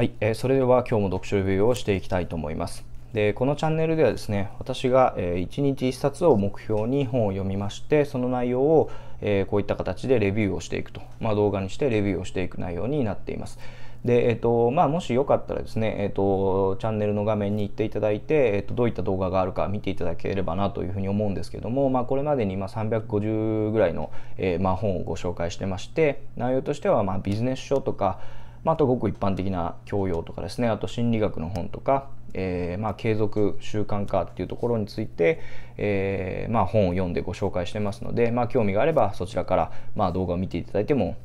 はい、えー、それでは今日も読書レビューをしていきたいと思います。でこのチャンネルではですね私が、えー、1日1冊を目標に本を読みましてその内容を、えー、こういった形でレビューをしていくと、まあ、動画にしてレビューをしていく内容になっています。でえーとまあ、もしよかったらですね、えーと、チャンネルの画面に行っていただいて、えーと、どういった動画があるか見ていただければなというふうに思うんですけども、まあ、これまでにま350ぐらいの、えー、まあ、本をご紹介してまして内容としてはまビジネス書とか、まあ、あとごく一般的な教養とかですねあと心理学の本とか、えー、まあ、継続習慣化っていうところについて、えー、まあ、本を読んでご紹介してますので、まあ、興味があればそちらから、ま動画を見ていただいても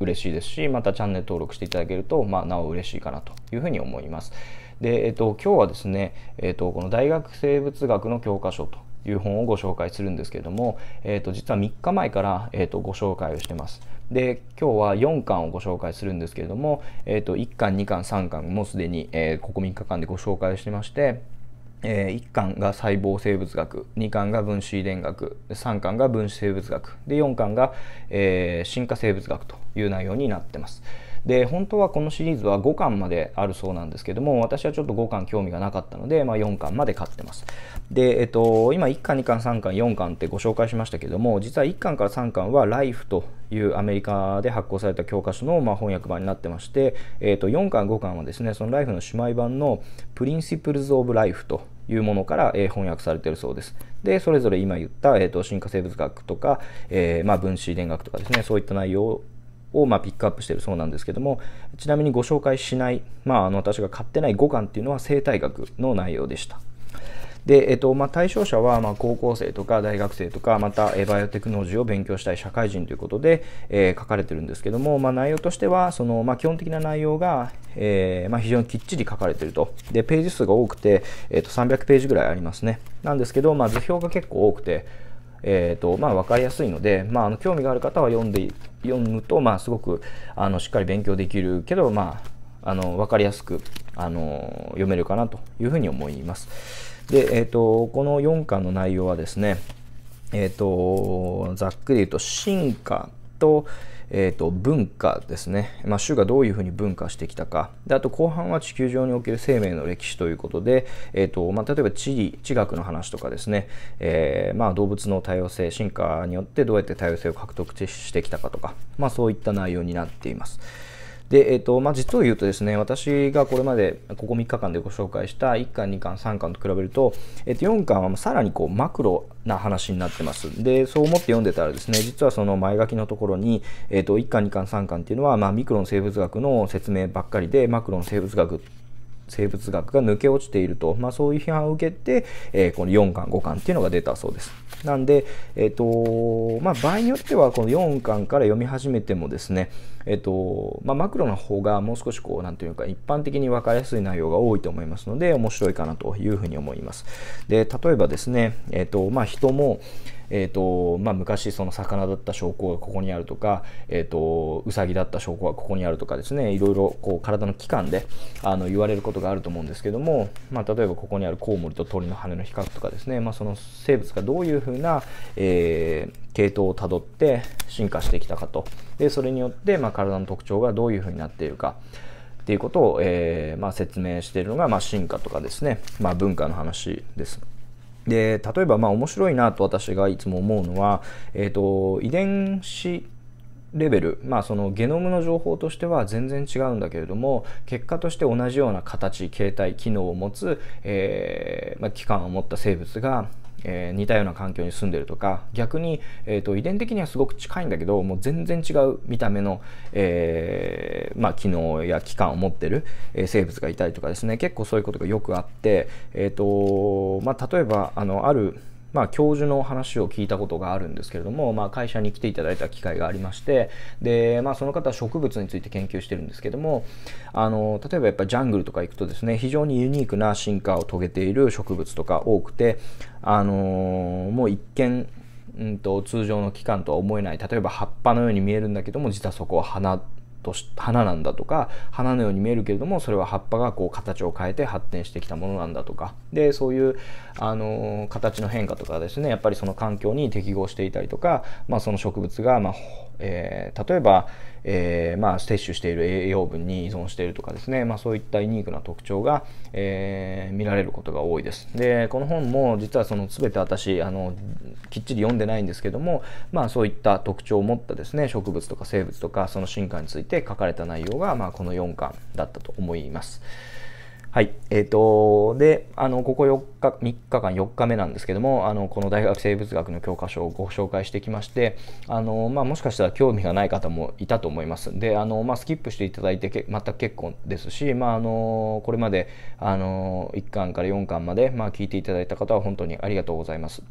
嬉しいですしまたチャンネル登録していただけると、まなお嬉しいかなというふうに思います。で、えー、と、今日はですね、えと、この大学生物学の教科書という本をご紹介するんですけれども、えと、実は3日前から、えと、ご紹介をしてます。で今日は4巻をご紹介するんですけれども、えー、と1巻2巻3巻もうすでに、えー、ここ3日間でご紹介してまして、えー、1巻が細胞生物学2巻が分子遺伝学3巻が分子生物学で4巻が、えー、進化生物学という内容になってます。で本当はこのシリーズは5巻まであるそうなんですけども私はちょっと5巻興味がなかったので、まあ、4巻まで買ってますで、えっと、今1巻2巻3巻4巻ってご紹介しましたけども実は1巻から3巻は「ライフというアメリカで発行された教科書の、ま翻訳版になってまして、えっと4巻5巻はですねその「ライフの姉妹版の「プリンシプルズ・オブ・ライフというものから、え翻訳されてるそうです。で、それぞれ今言った、えーと、進化生物学とか、えー、まあ、分子遺伝学とかですね、そういった内容をまピックアップしてるそうなんですけどもちなみにご紹介しない、まあ、あの私が買ってない5巻っていうのは生態学の内容でした。でえっとまあ、対象者はま高校生とか大学生とかまたバイオテクノロジーを勉強したい社会人ということで、えー、書かれてるんですけども、まあ、内容としてはその、まあ、基本的な内容が、えー、ま非常にきっちり書かれているとでページ数が多くて、えっと300ページぐらいありますねなんですけど、ま図表が結構多くてえーとまあ、分かりやすいので、まあ、あの興味がある方は読んで読むと、まあ、すごくあのしっかり勉強できるけど、まあ、あの分かりやすくあの読めるかなというふうに思います。で、えーと、この4巻の内容はですね、えーとざっくり言うと進化と、えーと、文化ですね、まあ、種がどういうふうに文化してきたかであと後半は地球上における生命の歴史ということで、えーとまあ、例えば地理地学の話とかですね、えー、まあ、動物の多様性進化によってどうやって多様性を獲得してきたかとか、まあ、そういった内容になっています。で、えっとまあ、実を言うとですね私がこれまでここ3日間でご紹介した1巻2巻3巻と比べると、えっと、4巻はさらにこうマクロな話になってますでそう思って読んでたらですね実はその前書きのところに、えっと、1巻2巻3巻っていうのは、まあ、ミクロン生物学の説明ばっかりでマクロン生物学生物学が抜け落ちていると、まあ、そういう批判を受けて、えー、この4巻5巻っていうのが出たそうです。なんで、えーとまあ、場合によってはこの4巻から読み始めてもですね、えっと、まあ、マクロの方がもう少しこう、なん言いうか、一般的に分かりやすい内容が多いと思いますので、面白いかなというふうに思います。で、例えばですね、えっと、まあ、人も、えーとまあ、昔その魚だった証拠がここにあるとか、えーと、とウサギだった証拠がここにあるとかですねいろいろこう体の器官であの言われることがあると思うんですけども、まあ、例えばここにあるコウモリと鳥の羽の比較とかですね、まあ、その生物がどういうふうな、えー系統をたどって進化してきたかとでそれによって、まあ、体の特徴がどういうふうになっているかっていうことを、えー、まあ、説明しているのが、まあ、進化とかですね、まあ、文化の話です。で例えばまあ面白いなと私がいつも思うのは、えーと、と遺伝子レベル、まあ、そのゲノムの情報としては全然違うんだけれども結果として同じような形形態機能を持つ、えーまあ、器官を持った生物がえー、似たような環境に住んでるとか逆に、えーと、遺伝的にはすごく近いんだけどもう全然違う見た目の、えー、まあ、機能や器官を持ってる、え生物がいたりとかですね結構そういうことがよくあって、えーとまあ、例えばあのあるまあ、教授の話を聞いたことがあるんですけれども、まあ、会社に来ていただいた機会がありましてで、まあ、その方は植物について研究してるんですけどもあの例えばやっぱジャングルとか行くとですね非常にユニークな進化を遂げている植物とか多くて、あのもう一見うんと、通常の期間とは思えない例えば葉っぱのように見えるんだけども実はそこは花とし花なんだとか花のように見えるけれどもそれは葉っぱがこう形を変えて発展してきたものなんだとかでそういう、あの形の変化とかですねやっぱりその環境に適合していたりとか、まあ、その植物が、まあ、えー、例えば、えー、まあ、摂取している栄養分に依存しているとかですね、まあ、そういったユニークな特徴が、えー、見られることが多いです。でこの本も実はその全て私あのきっちり読んでないんですけども、まあ、そういった特徴を持ったですね植物とか生物とかその進化について書かれた内容が、まあ、この4巻だったと思います。はい。えっ、ー、と、で、あの、ここ4日、3日間4日目なんですけども、あの、この大学生物学の教科書をご紹介してきまして、あの、まあ、もしかしたら興味がない方もいたと思います。で、あの、まあ、スキップしていただいてけ、全く結構ですし、まあ、あの、これまで、あの、1巻から4巻まで、まあ、聞いていただいた方は本当にありがとうございます。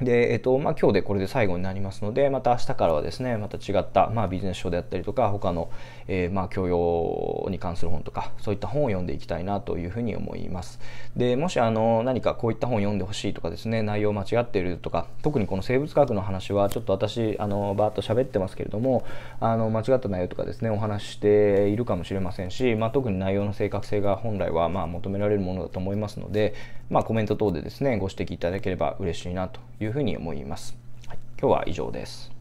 で、えっと、まあ、今日でこれで最後になりますので、また明日からはですね、また違った、まあ、ビジネス書であったりとか、他の、えー、まあ、教養に関する本とか、そういった本を読んでいきたいなというふうに思います。で、もし、あの、何かこういった本を読んでほしいとかですね、内容間違っているとか、特にこの生物学の話は、ちょっと私、あの、バーッと喋ってますけれども、あの、間違った内容とかですね、お話しているかもしれませんし、まあ、特に内容の正確性が本来は、まあ、求められるものだと思いますので、まあ、コメント等でですね、ご指摘いただければ嬉しいなというふうに思います。はい、今日は以上です。